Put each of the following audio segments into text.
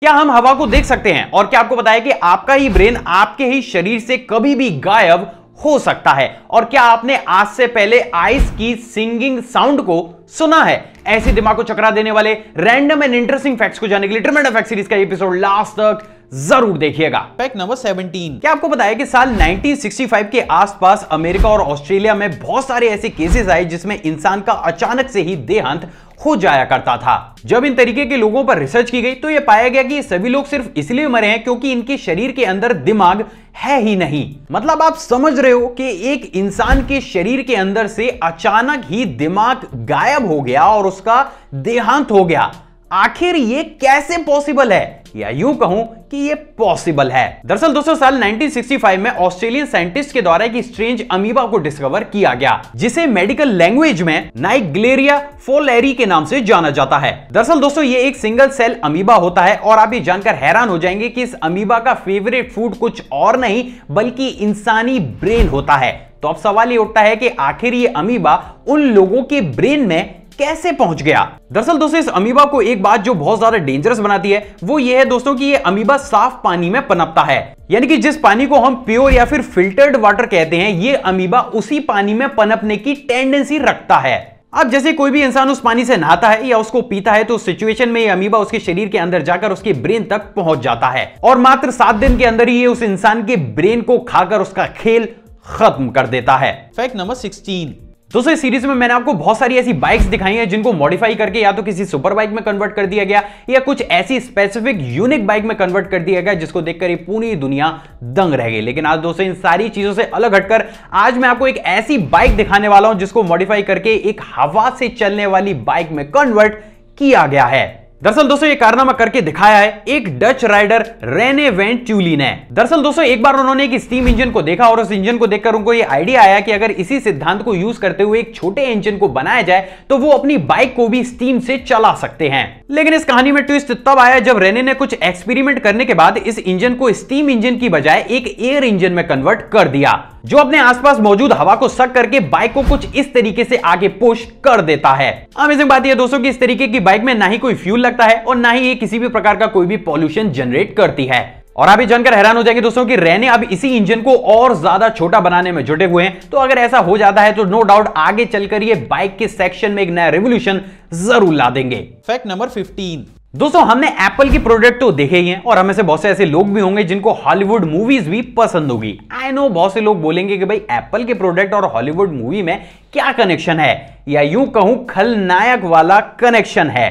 क्या हम हवा को देख सकते हैं और क्या आपको बताया कि आपका ही ब्रेन आपके ही शरीर से कभी भी गायब हो सकता है और क्या आपने आज से पहले आइस की सिंगिंग साउंड को सुना है ऐसे दिमाग को चकरा देने वाले रैंडम एंड इंटरेस्टिंग फैक्ट्स को जानने के लिए ट्रिमेंड फैक्ट सीरीज का एपिसोड लास्ट तक जरूर देखिएगा फैक्ट नंबर 17 क्या आपको बताया कि साल 1965 के आसपास अमेरिका और ऑस्ट्रेलिया में बहुत सारे ऐसे केसेस आए जिसमें इंसान का अचानक से ही देहांत हो जाया करता था जब इन तरीके के लोगों पर रिसर्च की गई तो यह पाया गया कि सभी लोग सिर्फ इसलिए मरे हैं क्योंकि इनके शरीर के अंदर दिमाग है ही नहीं मतलब आप समझ रहे हो कि एक इंसान के शरीर के अंदर से अचानक ही दिमाग गायब हो गया और उसका देहांत हो गया आखिर ये कैसे पॉसिबल है या यूं कहूं कि ये पॉसिबल है दरअसल दोस्तों साल 1965 में ऑस्ट्रेलियन साइंटिस्ट के द्वारा एक स्ट्रेंज अमीबा को डिस्कवर किया गया जिसे मेडिकल लैंग्वेज में नाइगलेरिया फोलेरी के नाम से जाना जाता है दरअसल दोस्तों ये एक सिंगल सेल अमीबा होता है और आप ये जानकर हैरान हो जाएंगे कि इस अमीबा का फेवरेट फूड कुछ और नहीं बल्कि इंसानी ब्रेन होता है तो अब सवाल ये उठता है कि आखिर ये अमीबा उन लोगों के ब्रेन में कैसे पहुंच गया दरअसल दोस्तों इस अमीबा को एक बात जो बहुत ज्यादा डेंजरस बनाती है वो ये है दोस्तों कि ये अमीबा साफ पानी में पनपता है यानी कि जिस पानी को हम प्योर या फिर फिल्टर्ड वाटर कहते हैं ये अमीबा उसी पानी में पनपने की टेंडेंसी रखता है अब जैसे कोई भी इंसान उस पानी से नहाता है या उसको पीता है तो उस सिचुएशन में ये अमीबा उसके शरीर के अंदर जाकर उसके ब्रेन तक पहुंच जाता है और मात्र सात दिन के अंदर ही ये उस इंसान के ब्रेन को खाकर उसका खेल खत्म कर देता है फैक्ट नंबर 16 दोस्तों इस सीरीज में मैंने आपको बहुत सारी ऐसी बाइक्स दिखाई हैं जिनको मॉडिफाई करके या तो किसी सुपर बाइक में कन्वर्ट कर दिया गया या कुछ ऐसी स्पेसिफिक यूनिक बाइक में कन्वर्ट कर दिया गया जिसको देखकर ये पूरी दुनिया दंग रह गई लेकिन आज दोस्तों इन सारी चीजों से अलग हटकर आज मैं आपको एक ऐसी बाइक दिखाने वाला हूं जिसको मॉडिफाई करके एक हवा से चलने वाली बाइक में कन्वर्ट किया गया है दरअसल दोस्तों ये कारनामा करके दिखाया है एक डच राइडर रेने वेंट ट्यूली ने दरअसल दोस्तों एक बार उन्होंने एक स्टीम इंजन को देखा और उस इंजन को देखकर उनको ये आइडिया आया कि अगर इसी सिद्धांत को यूज करते हुए एक छोटे इंजन को बनाया जाए तो वो अपनी बाइक को भी स्टीम से चला सकते हैं लेकिन इस कहानी में ट्विस्ट तब आया जब रेने ने कुछ एक्सपेरिमेंट करने के बाद इस इंजन को स्टीम इंजन की बजाय एक एयर इंजन में कन्वर्ट कर दिया जो अपने आसपास मौजूद हवा को सक करके बाइक को कुछ इस तरीके से आगे पुश कर देता है अमेजिंग बात यह दोस्तों की इस तरीके की बाइक में ना ही कोई फ्यूल सकता है और ना ही ये किसी भी प्रकार का कोई भी पॉल्यूशन जनरेट करती है और आप ये जानकर हैरान हो जाएंगे दोस्तों कि रहने अब इसी इंजन को और ज्यादा छोटा बनाने में जुटे हुए हैं तो अगर ऐसा हो जाता है तो नो डाउट आगे चलकर ये बाइक के सेक्शन में एक नया रेवोल्यूशन जरूर ला देंगे फैक्ट नंबर 15 दोस्तों हमने एप्पल की प्रोडक्ट तो देखे ही हैं और हमें से बहुत से ऐसे लोग भी होंगे जिनको हॉलीवुड मूवीज भी पसंद होगी आई नो बहुत से लोग बोलेंगे कि भाई एप्पल के प्रोडक्ट और हॉलीवुड मूवी में क्या कनेक्शन है या यूं कहूं खलनायक वाला कनेक्शन है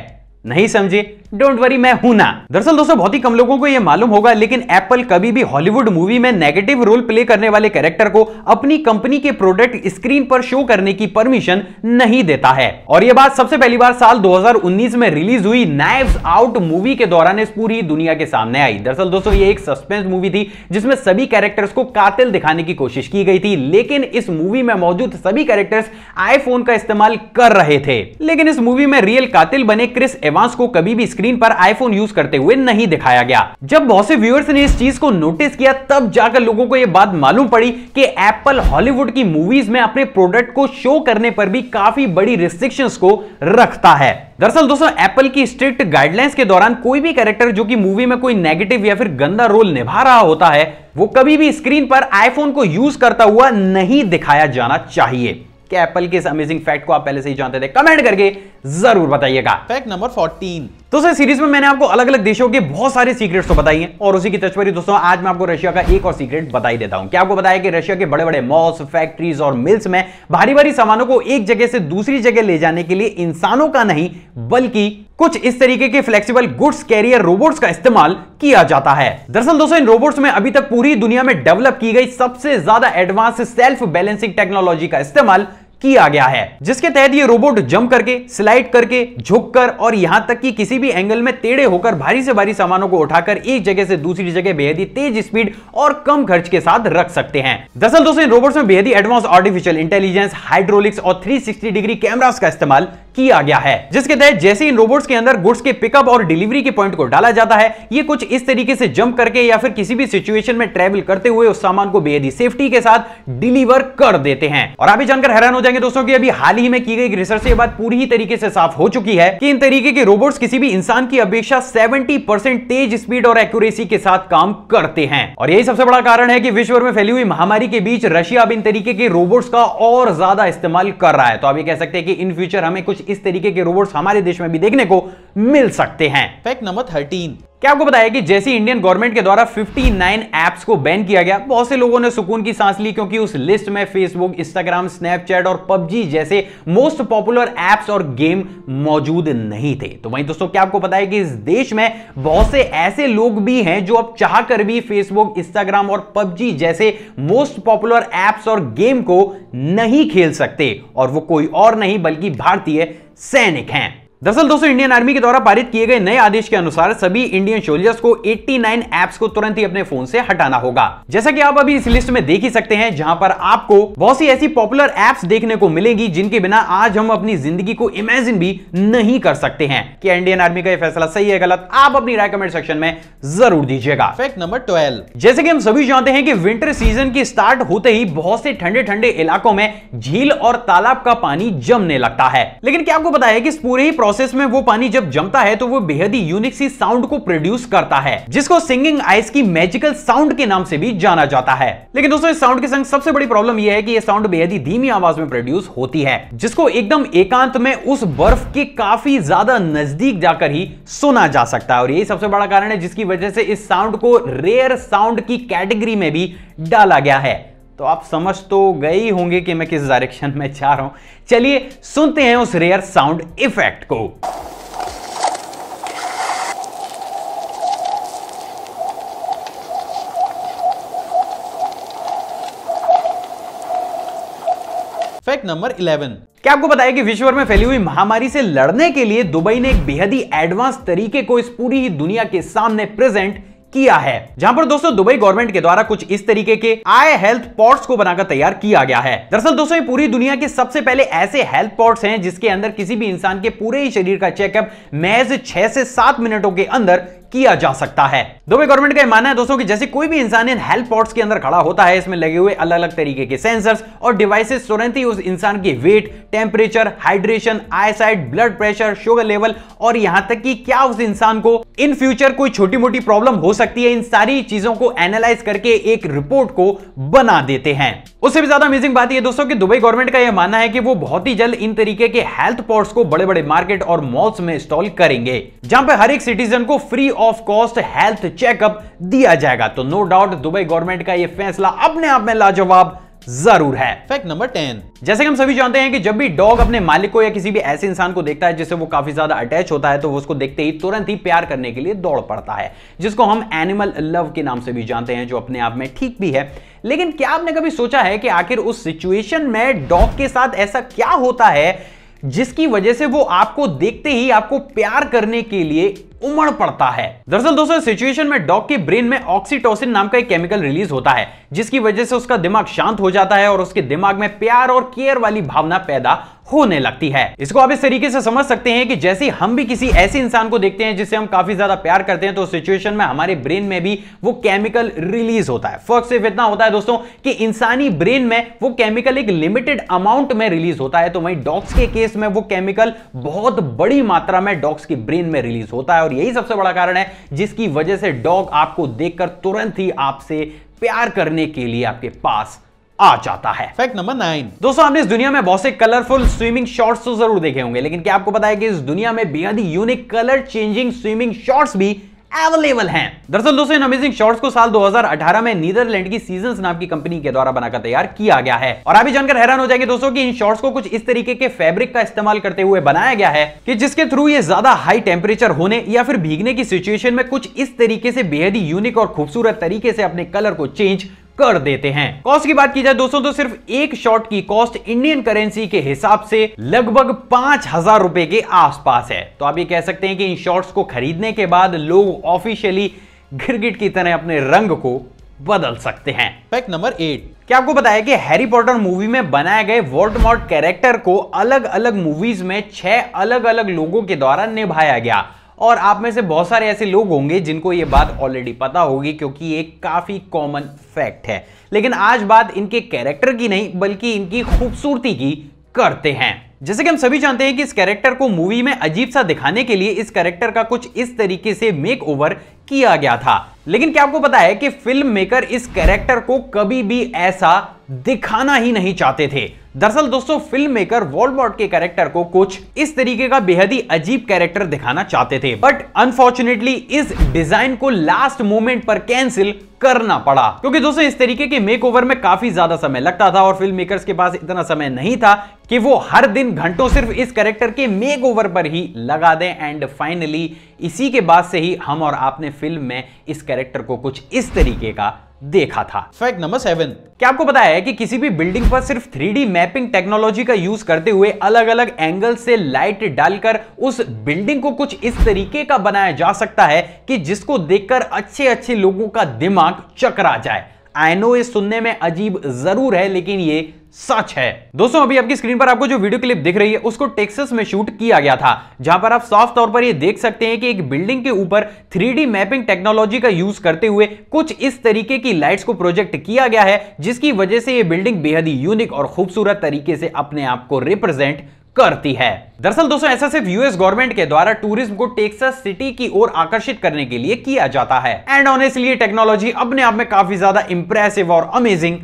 नहीं समझे डोंट वरी मैं हूं ना दरअसल दोस्तों बहुत ही कम लोगों को यह मालूम होगा लेकिन एप्पल कभी भी हॉलीवुड मूवी में नेगेटिव रोल प्ले करने वाले कैरेक्टर को अपनी कंपनी के प्रोडक्ट स्क्रीन पर शो करने की परमिशन नहीं देता है और यह बात सबसे पहली बार साल 2019 में रिलीज हुई नाइव आउट मूवी के दौरान इस पूरी दुनिया के सामने आई दरअसल दोस्तों ये एक सस्पेंस मूवी थी जिसमें सभी कैरेक्टर्स को कातिल दिखाने की कोशिश की गई थी लेकिन इस मूवी में मौजूद सभी कैरेक्टर्स आईफोन का इस्तेमाल कर रहे थे लेकिन इस मूवी में रियल कातिल बने क्रिस एवांस को कभी भी स्क्रीन पर आईफोन यूज करते हुए नहीं दिखाया गया जब बहुत से व्यूअर्स ने इस चीज को नोटिस किया तब जाकर लोगों को यह बात मालूम पड़ी कि एप्पल हॉलीवुड की मूवीज में अपने प्रोडक्ट को शो करने पर भी काफी बड़ी रिस्ट्रिक्शन को रखता है दरअसल दोस्तों एप्पल की स्ट्रिक्ट गाइडलाइंस के दौरान कोई भी कैरेक्टर जो कि मूवी में कोई नेगेटिव या फिर गंदा रोल निभा रहा होता है वो कभी भी स्क्रीन पर आईफोन को यूज करता हुआ नहीं दिखाया जाना चाहिए क्या एप्पल के इस अमेजिंग फैक्ट को आप पहले से ही जानते थे कमेंट करके जरूर बताइएगा फैक्ट नंबर फोर्टीन दोस्तों सीरीज में मैंने आपको अलग अलग देशों के बहुत सारे सीक्रेट्स तो बताई हैं और उसी की तस्वीर दोस्तों आज मैं आपको रशिया का एक और सीक्रेट बताई देता हूं क्या आपको बताया कि रशिया के बड़े बड़े मॉल्स फैक्ट्रीज और मिल्स में भारी भारी सामानों को एक जगह से दूसरी जगह ले जाने के लिए इंसानों का नहीं बल्कि कुछ इस तरीके के फ्लेक्सिबल गुड्स कैरियर रोबोट्स का इस्तेमाल किया जाता है दरअसल दोस्तों इन रोबोट्स में अभी तक पूरी दुनिया में डेवलप की गई सबसे ज्यादा एडवांस सेल्फ बैलेंसिंग टेक्नोलॉजी का इस्तेमाल किया गया है जिसके तहत ये रोबोट जंप करके स्लाइड करके झुक कर और यहाँ तक कि किसी भी एंगल में टेढ़े होकर भारी से भारी सामानों को उठाकर एक जगह से दूसरी जगह बेहद ही तेज स्पीड और कम खर्च के साथ रख सकते हैं दरअसल दोस्तों इन रोबोट्स में बेहद ही एडवांस आर्टिफिशियल इंटेलिजेंस हाइड्रोलिक्स और 360 डिग्री कैमरास का इस्तेमाल किया गया है जिसके तहत जैसे इन रोबोट्स के अंदर गुड्स के पिकअप और डिलीवरी के पॉइंट को डाला जाता है ये कुछ इस तरीके से जंप करके या फिर किसी भी सिचुएशन में ट्रेवल करते हुए उस सामान को बेहद ही सेफ्टी के साथ डिलीवर कर देते हैं और आप जानकर हैरान हो जाएंगे करेंगे दोस्तों कि अभी हाल ही में की गई रिसर्च से बात पूरी ही तरीके से साफ हो चुकी है कि इन तरीके के रोबोट्स किसी भी इंसान की अपेक्षा 70 परसेंट तेज स्पीड और एक्यूरेसी के साथ काम करते हैं और यही सबसे बड़ा कारण है कि विश्व में फैली हुई महामारी के बीच रशिया अब इन तरीके के रोबोट्स का और ज्यादा इस्तेमाल कर रहा है तो आप ये कह सकते हैं कि इन फ्यूचर हमें कुछ इस तरीके के रोबोट्स हमारे देश में भी देखने को मिल सकते हैं फैक्ट नंबर थर्टीन क्या आपको बताया कि जैसे इंडियन गवर्नमेंट के द्वारा 59 ऐप्स को बैन किया गया बहुत से लोगों ने सुकून की सांस ली क्योंकि उस लिस्ट में फेसबुक इंस्टाग्राम स्नैपचैट और पबजी जैसे मोस्ट पॉपुलर ऐप्स और गेम मौजूद नहीं थे तो वहीं दोस्तों क्या आपको पता है कि इस देश में बहुत से ऐसे लोग भी हैं जो अब चाह भी फेसबुक इंस्टाग्राम और पबजी जैसे मोस्ट पॉपुलर ऐप्स और गेम को नहीं खेल सकते और वो कोई और नहीं बल्कि भारतीय सैनिक हैं दरअसल दोस्तों इंडियन आर्मी के द्वारा पारित किए गए नए आदेश के अनुसार सभी इंडियन सोल्जर्स को 89 एप्स को तुरंत ही अपने फोन से हटाना होगा जैसा कि आप अभी इस लिस्ट में देख ही सकते हैं जहां पर आपको बहुत सी ऐसी पॉपुलर एप्स देखने को मिलेंगी जिनके बिना आज हम अपनी जिंदगी को इमेजिन भी नहीं कर सकते हैं कि इंडियन आर्मी का यह फैसला सही है गलत आप अपनी राय कमेंट सेक्शन में जरूर दीजिएगा फैक्ट नंबर ट्वेल्व जैसे कि हम सभी जानते हैं कि विंटर सीजन की स्टार्ट होते ही बहुत से ठंडे ठंडे इलाकों में झील और तालाब का पानी जमने लगता है लेकिन क्या आपको बताया की कि पूरे ही प्रोसेस में वो पानी जब जमता है तो वो बेहद ही यूनिक सी साउंड को प्रोड्यूस करता है जिसको सिंगिंग आइस की मैजिकल साउंड के नाम से भी जाना जाता है लेकिन दोस्तों इस साउंड के संग सबसे बड़ी प्रॉब्लम यह है कि ये साउंड बेहद ही धीमी आवाज में प्रोड्यूस होती है जिसको एकदम एकांत में उस बर्फ के काफी ज्यादा नजदीक जाकर ही सुना जा सकता है और यही सबसे बड़ा कारण है जिसकी वजह से इस साउंड को रेयर साउंड की कैटेगरी में भी डाला गया है तो आप समझ तो गए ही होंगे कि मैं किस डायरेक्शन में जा रहा हूं चलिए सुनते हैं उस रेयर साउंड इफेक्ट को फैक्ट नंबर 11 क्या आपको बताया कि विश्व में फैली हुई महामारी से लड़ने के लिए दुबई ने एक बेहद ही एडवांस तरीके को इस पूरी ही दुनिया के सामने प्रेजेंट किया है जहां पर दोस्तों दुबई गवर्नमेंट के द्वारा कुछ इस तरीके के आई हेल्थ पॉट्स को बनाकर तैयार किया गया है दरअसल दोस्तों पूरी दुनिया के सबसे पहले ऐसे हेल्थ पॉट्स हैं जिसके अंदर किसी भी इंसान के पूरे ही शरीर का चेकअप महज छह से सात मिनटों के अंदर किया जा सकता है दुबई गवर्नमेंट का मानना है दोस्तों की जैसे कोई भी इंसान इन हेल्प पॉट्स के अंदर खड़ा होता है इसमें लगे हुए अलग अलग तरीके के सेंसर्स और डिवाइसेस तुरंत ही उस इंसान की weight temperature hydration eyesight blood pressure sugar level और यहां तक कि क्या उस इंसान को इन फ्यूचर कोई छोटी मोटी प्रॉब्लम हो सकती है इन सारी चीजों को एनालाइज करके एक रिपोर्ट को बना देते हैं उससे भी ज्यादा अमेजिंग बात यह दोस्तों कि दुबई गवर्नमेंट का यह मानना है कि वो बहुत ही जल्द इन तरीके के हेल्थ पॉट्स को बड़े बड़े मार्केट और मॉल्स में इंस्टॉल करेंगे जहां पे हर एक सिटीजन को free of cost health checkup दिया जाएगा तो नो डाउट दुबई गवर्नमेंट का यह फैसला अपने आप में लाजवाब जरूर है फैक्ट नंबर टेन जैसे कि हम सभी जानते हैं कि जब भी डॉग अपने मालिक को या किसी भी ऐसे इंसान को देखता है जिससे वो काफी ज्यादा अटैच होता है तो वो उसको देखते ही तुरंत ही प्यार करने के लिए दौड़ पड़ता है जिसको हम एनिमल लव के नाम से भी जानते हैं जो अपने आप में ठीक भी है लेकिन क्या आपने कभी सोचा है कि आखिर उस सिचुएशन में डॉग के साथ ऐसा क्या होता है जिसकी वजह से वो आपको देखते ही आपको प्यार करने के लिए उमड़ पड़ता है दरअसल दोस्तों सिचुएशन में डॉग के ब्रेन में ऑक्सीटोसिन नाम का एक केमिकल रिलीज होता है जिसकी वजह से उसका दिमाग शांत हो जाता है और उसके दिमाग में प्यार और केयर वाली भावना पैदा होने लगती है इसको आप इस तरीके से समझ सकते हैं कि जैसे हम भी किसी ऐसे इंसान को देखते हैं जिससे हम काफी ज्यादा प्यार करते हैं तो सिचुएशन में हमारे ब्रेन में भी वो केमिकल रिलीज होता है फर्क सिर्फ इतना होता है दोस्तों कि इंसानी ब्रेन में वो केमिकल एक लिमिटेड अमाउंट में रिलीज होता है तो वहीं डॉग्स के केस में वो केमिकल बहुत बड़ी मात्रा में डॉग्स की ब्रेन में रिलीज होता है और यही सबसे बड़ा कारण है जिसकी वजह से डॉग आपको देखकर तुरंत ही आपसे प्यार करने के लिए आपके पास आ जाता है फैक्ट नंबर नाइन दोस्तों आपने इस दुनिया में बहुत से कलरफुल स्विमिंग शॉर्ट्स तो जरूर देखे होंगे लेकिन क्या आपको पता है कि इस दुनिया में बेहद ही unique colour changing swimming shorts भी अवेलेबल हैं दरअसल दोस्तों इन अमेजिंग शॉर्ट्स को साल 2018 में नीदरलैंड की सीजन नाम की कंपनी के द्वारा बनाकर तैयार किया गया है और अभी जानकर हैरान हो जाएंगे दोस्तों कि इन शॉर्ट्स को कुछ इस तरीके के फैब्रिक का इस्तेमाल करते हुए बनाया गया है कि जिसके थ्रू ये ज्यादा हाई टेम्परेचर होने या फिर भीगने की सिचुएशन में कुछ इस तरीके से बेहद ही यूनिक और खूबसूरत तरीके से अपने कलर को चेंज कर देते हैं कॉस्ट की बात की जाए दोस्तों तो सिर्फ एक शॉट की कॉस्ट इंडियन करेंसी के हिसाब से लगभग पांच हजार रुपए के आसपास है तो आप ये कह सकते हैं कि इन शॉट्स को खरीदने के बाद लोग ऑफिशियली गिरगिट की तरह अपने रंग को बदल सकते हैं फैक्ट नंबर एट क्या आपको बताया कि हैरी पॉटर मूवी में बनाए गए वर्ल्ड मॉट कैरेक्टर को अलग अलग मूवीज में छह अलग अलग लोगों के द्वारा निभाया गया और आप में से बहुत सारे ऐसे लोग होंगे जिनको ये बात ऑलरेडी पता होगी क्योंकि ये काफ़ी कॉमन फैक्ट है लेकिन आज बात इनके कैरेक्टर की नहीं बल्कि इनकी खूबसूरती की करते हैं जैसे कि हम सभी जानते हैं कि इस कैरेक्टर को मूवी में अजीब सा दिखाने के लिए इस कैरेक्टर का कुछ इस तरीके से मेक ओवर किया गया था लेकिन क्या आपको पता है कि फिल्म मेकर इस कैरेक्टर को कभी भी ऐसा दिखाना ही नहीं चाहते थे दरअसल दोस्तों फिल्म मेकर वॉलमॉर्ट के कैरेक्टर को कुछ इस तरीके का बेहद ही अजीब कैरेक्टर दिखाना चाहते थे बट अनफॉर्चुनेटली इस डिजाइन को लास्ट मोमेंट पर कैंसिल करना पड़ा क्योंकि दोस्तों इस तरीके के मेकओवर में काफी ज्यादा समय लगता था और फिल्म मेकर्स के पास इतना समय नहीं था कि वो हर दिन घंटों सिर्फ इस कैरेक्टर के मेकओवर पर ही लगा दें एंड फाइनली इसी के बाद से ही हम और आपने फिल्म में इस कैरेक्टर को कुछ इस तरीके का देखा था फैक्ट नंबर सेवन क्या आपको पता है कि किसी भी बिल्डिंग पर सिर्फ थ्री मैपिंग टेक्नोलॉजी का यूज करते हुए अलग अलग एंगल से लाइट डालकर उस बिल्डिंग को कुछ इस तरीके का बनाया जा सकता है कि जिसको देखकर अच्छे अच्छे लोगों का दिमाग चकरा जाए आई नो ये सुनने में अजीब जरूर है लेकिन ये सच है दोस्तों अभी आपकी स्क्रीन पर आपको जो वीडियो क्लिप दिख रही है उसको टेक्सस में शूट किया गया था जहां पर आप साफ तौर पर ये देख सकते हैं कि एक बिल्डिंग के ऊपर 3D मैपिंग टेक्नोलॉजी का यूज करते हुए कुछ इस तरीके की लाइट्स को प्रोजेक्ट किया गया है जिसकी वजह से ये बिल्डिंग बेहद ही यूनिक और खूबसूरत तरीके से अपने आप को रिप्रेजेंट करती है दरअसल दोस्तों ऐसा सिर्फ यूएस गवर्नमेंट के द्वारा टूरिज्म को टेक्सास सिटी की ओर आकर्षित करने के लिए किया जाता है एंड ऑनेस्टली ये टेक्नोलॉजी अपने आप में काफी ज्यादा इंप्रेसिव और अमेजिंग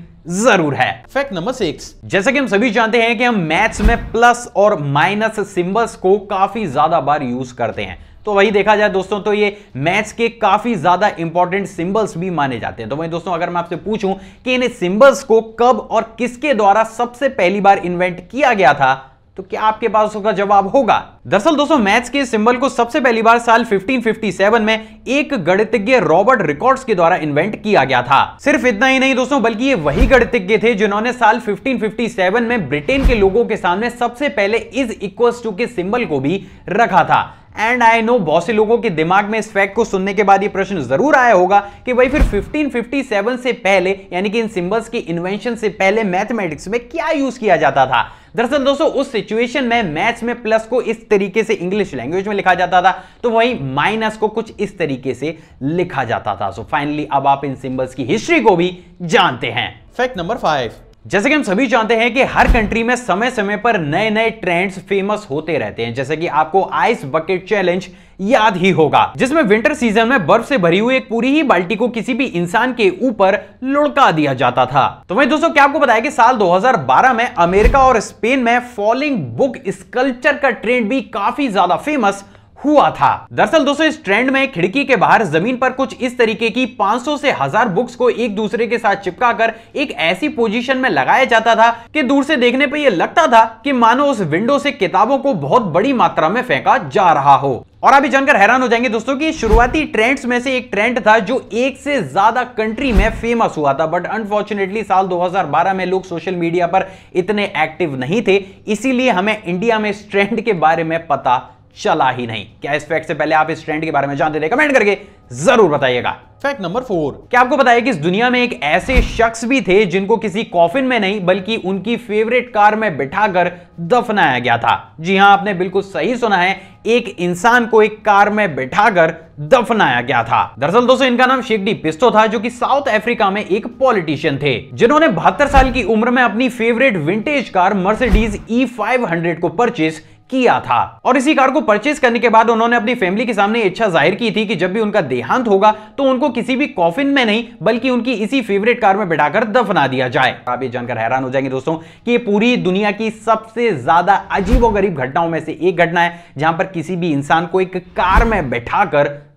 जरूर है फैक्ट नंबर सिक्स जैसे कि हम सभी जानते हैं कि हम मैथ्स में प्लस और माइनस सिंबल्स को काफी ज्यादा बार यूज करते हैं तो वही देखा जाए दोस्तों तो ये मैथ्स के काफी ज्यादा इंपॉर्टेंट सिंबल्स भी माने जाते हैं तो वही दोस्तों अगर मैं आपसे पूछूं कि इन सिंबल्स को कब और किसके द्वारा सबसे पहली बार इन्वेंट किया गया था तो क्या आपके पास उसका जवाब होगा दरअसल दोस्तों मैथ्स के सिंबल को सबसे पहली बार साल 1557 में एक गणितज्ञ रॉबर्ट रिकॉर्ड्स के द्वारा इन्वेंट किया गया था सिर्फ इतना ही नहीं दोस्तों बल्कि ये वही गणितज्ञ थे जिन्होंने साल 1557 में ब्रिटेन के लोगों के सामने सबसे पहले इज इक्वल टू के सिंबल को भी रखा था एंड आई नो बहुत से लोगों के दिमाग में इस फैक्ट को सुनने के बाद ये प्रश्न जरूर आया होगा कि भाई फिर 1557 से पहले यानी कि इन सिंबल्स की इन्वेंशन से पहले मैथमेटिक्स में क्या यूज किया जाता था दरअसल दोस्तों उस सिचुएशन में मैथ्स में प्लस को इस तरीके से इंग्लिश लैंग्वेज में लिखा जाता था तो वहीं माइनस को कुछ इस तरीके से लिखा जाता था सो so फाइनली अब आप इन सिंबल्स की हिस्ट्री को भी जानते हैं फैक्ट नंबर फाइव जैसे कि हम सभी जानते हैं कि हर कंट्री में समय समय पर नए नए ट्रेंड्स फेमस होते रहते हैं जैसे कि आपको आइस बकेट चैलेंज याद ही होगा जिसमें विंटर सीजन में बर्फ से भरी हुई एक पूरी ही बाल्टी को किसी भी इंसान के ऊपर लुड़का दिया जाता था तो वही दोस्तों क्या आपको बताया कि साल 2012 में अमेरिका और स्पेन में फॉलिंग बुक स्कल्पचर का ट्रेंड भी काफी ज्यादा फेमस हुआ था दरअसल दोस्तों इस ट्रेंड में खिड़की के बाहर जमीन पर कुछ इस तरीके की 500 से हजार बुक्स को एक दूसरे के साथ चिपकाकर एक ऐसी पोजीशन में लगाया जाता था कि दूर से देखने पर यह लगता था कि मानो उस विंडो से किताबों को बहुत बड़ी मात्रा में फेंका जा रहा हो और अभी जानकर हैरान हो जाएंगे दोस्तों कि शुरुआती ट्रेंड्स में से एक ट्रेंड था जो एक से ज्यादा कंट्री में फेमस हुआ था बट अनफॉर्चुनेटली साल 2012 में लोग सोशल मीडिया पर इतने एक्टिव नहीं थे इसीलिए हमें इंडिया में इस ट्रेंड के बारे में पता चला ही नहीं क्या इस फैक्ट से पहले आप इस ट्रेंड के बारे में जानते थे कमेंट करके जरूर बताइएगा फैक्ट नंबर फोर क्या आपको बताया कि इस दुनिया में एक ऐसे शख्स भी थे जिनको किसी कॉफिन में नहीं बल्कि उनकी फेवरेट कार में बिठाकर दफनाया गया था जी हां आपने बिल्कुल सही सुना है एक इंसान को एक कार में बिठाकर दफनाया गया था दरअसल दोस्तों इनका नाम शेखडी पिस्तो था जो कि साउथ अफ्रीका में एक पॉलिटिशियन थे जिन्होंने बहत्तर साल की उम्र में अपनी favourite vintage car Mercedes E five को परचेज किया था और इसी कार को परचेज करने के बाद उन्होंने अपनी फैमिली के सामने इच्छा जाहिर की थी कि जब भी उनका देहांत होगा तो उनको किसी भी कॉफिन में नहीं बल्कि उनकी इसी फेवरेट कार में बिठाकर दफना दिया जाए आप ये जानकर हैरान हो जाएंगे दोस्तों कि पूरी दुनिया की सबसे ज्यादा अजीब गरीब घटनाओं में से एक घटना है जहां पर किसी भी इंसान को एक कार में बैठा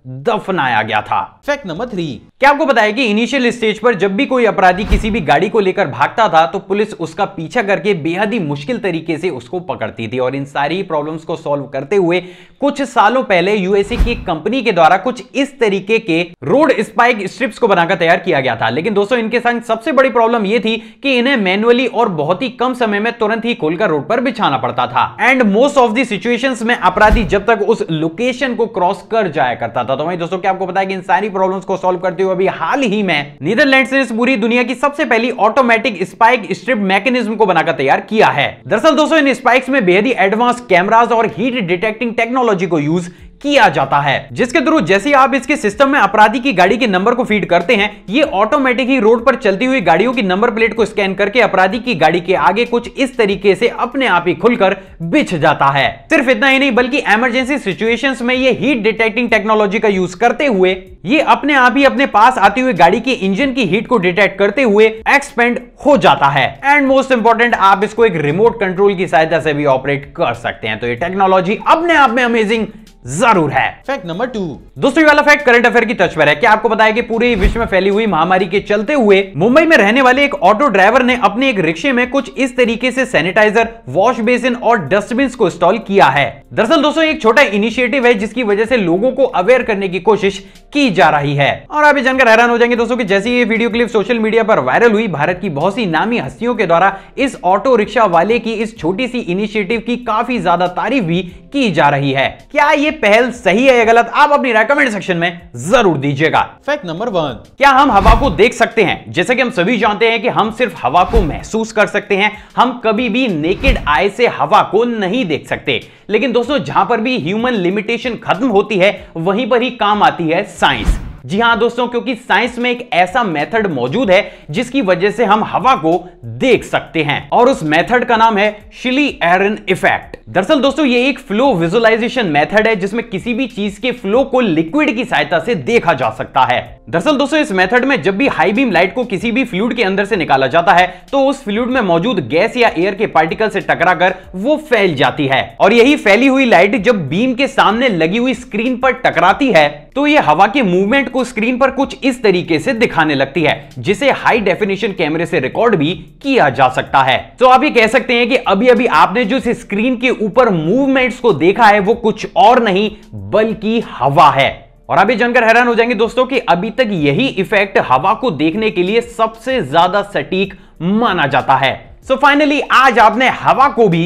दफनाया गया था फैक्ट नंबर थ्री क्या आपको पता है कि इनिशियल स्टेज पर जब भी कोई अपराधी किसी भी गाड़ी को लेकर भागता था तो पुलिस उसका पीछा करके बेहद ही मुश्किल तरीके से उसको पकड़ती थी और इन सारी प्रॉब्लम्स को सॉल्व करते हुए कुछ सालों पहले यूएसए की कंपनी के द्वारा कुछ इस तरीके के रोड स्पाइक स्ट्रिप्स को बनाकर तैयार किया गया था लेकिन दोस्तों इनके संग सबसे बड़ी प्रॉब्लम यह थी कि इन्हें मैनुअली और बहुत ही कम समय में तुरंत ही खोलकर रोड पर बिछाना पड़ता था and most of the situation में अपराधी जब तक उस लोकेशन को क्रॉस कर जाया करता था तो वही दोस्तों क्या आपको बताया कि इन सारी प्रॉब्लम को सोल्व करते हो अभी हाल ही में नीदरलैंड ने पूरी दुनिया की सबसे पहली ऑटोमेटिक स्पाइक स्ट्रिप मैकेनिज्म को बनाकर तैयार किया है दरअसल दोस्तों इन स्पाइक्स में बेहद ही एडवांस कैमराज और हीट डिटेक्टिंग टेक्नोलॉजी को यूज किया जाता है जिसके थ्रू जैसे आप इसके सिस्टम में अपराधी की गाड़ी के नंबर को फीड करते हैं ये ऑटोमेटिक ही रोड पर चलती हुई गाड़ियों की नंबर प्लेट को स्कैन करके अपराधी की गाड़ी के आगे कुछ इस तरीके से अपने आप ही खुलकर बिछ जाता है सिर्फ इतना ही नहीं बल्कि इमरजेंसी सिचुएशंस में ये हीट डिटेक्टिंग टेक्नोलॉजी का यूज करते हुए ये अपने आप ही अपने पास आती हुई गाड़ी के इंजन की हीट को डिटेक्ट करते हुए एक्सपेंड हो जाता है एंड मोस्ट इंपोर्टेंट आप इसको एक रिमोट कंट्रोल की सहायता से भी ऑपरेट कर सकते हैं तो ये टेक्नोलॉजी अपने आप में अमेजिंग जरूर है फैक्ट नंबर टू दोस्तों वाला फैक्ट करंट अफेयर की टच पर है क्या आपको बताया कि पूरे विश्व में फैली हुई महामारी के चलते हुए मुंबई में रहने वाले एक ऑटो ड्राइवर ने अपने एक रिक्शे में कुछ इस तरीके से सैनिटाइजर वॉश बेसिन और डस्टबिन को इंस्टॉल किया है दरअसल दोस्तों एक छोटा इनिशिएटिव है जिसकी वजह से लोगों को अवेयर करने की कोशिश की जा रही है और आप ये जानकर हैरान हो जाएंगे दोस्तों की जैसे ये वीडियो क्लिप सोशल मीडिया पर वायरल हुई भारत की बहुत सी नामी हस्तियों के द्वारा इस ऑटो रिक्शा वाले की इस छोटी सी इनिशिएटिव की काफी ज्यादा तारीफ भी की जा रही है क्या ये पहल सही है या गलत आप अपनी रेकमेंड सेक्शन में जरूर दीजिएगा फैक्ट नंबर वन क्या हम हवा को देख सकते हैं जैसे कि हम सभी जानते हैं कि हम सिर्फ हवा को महसूस कर सकते हैं हम कभी भी नेकेड आई से हवा को नहीं देख सकते लेकिन दोस्तों जहां पर भी ह्यूमन लिमिटेशन खत्म होती है वहीं पर ही काम आती है साइंस जी हाँ दोस्तों क्योंकि साइंस में एक ऐसा मेथड मौजूद है जिसकी वजह से हम हवा को देख सकते हैं और उस मेथड का नाम है शिली एरन इफेक्ट दरअसल दोस्तों ये एक फ्लो विजुअलाइजेशन मेथड है जिसमें किसी भी चीज के फ्लो को लिक्विड की सहायता से देखा जा सकता है दरअसल दोस्तों इस मेथड में जब भी हाई बीम लाइट को किसी भी फ्लूड के अंदर से निकाला जाता है तो उस फ्लूड में मौजूद गैस या एयर के पार्टिकल से टकराकर वो फैल जाती है और यही फैली हुई लाइट जब बीम के सामने लगी हुई स्क्रीन पर टकराती है तो ये हवा के मूवमेंट को स्क्रीन पर कुछ इस तरीके से दिखाने लगती है जिसे हाई डेफिनेशन कैमरे से रिकॉर्ड भी किया जा सकता है तो आप ये कह सकते हैं कि अभी अभी आपने जो इस स्क्रीन के ऊपर मूवमेंट्स को देखा है वो कुछ और नहीं बल्कि हवा है और अभी जानकर हैरान हो जाएंगे दोस्तों कि अभी तक यही इफेक्ट हवा को देखने के लिए सबसे ज्यादा सटीक माना जाता है सो so फाइनली आज आपने हवा को भी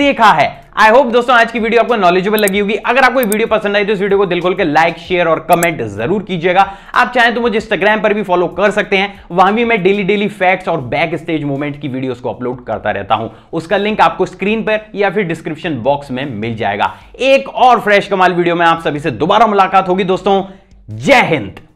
देखा है आई होप दोस्तों आज की वीडियो आपको नॉलेजेबल लगी होगी अगर आपको वीडियो पसंद आई तो इस वीडियो को दिल खोल के लाइक शेयर और कमेंट जरूर कीजिएगा आप चाहें तो मुझे इंस्टाग्राम पर भी फॉलो कर सकते हैं वहां भी मैं डेली डेली फैक्ट्स और बैक स्टेज मूवमेंट की वीडियोस को अपलोड करता रहता हूं उसका लिंक आपको स्क्रीन पर या फिर डिस्क्रिप्शन बॉक्स में मिल जाएगा एक और फ्रेश कमाल वीडियो में आप सभी से दोबारा मुलाकात होगी दोस्तों जय हिंद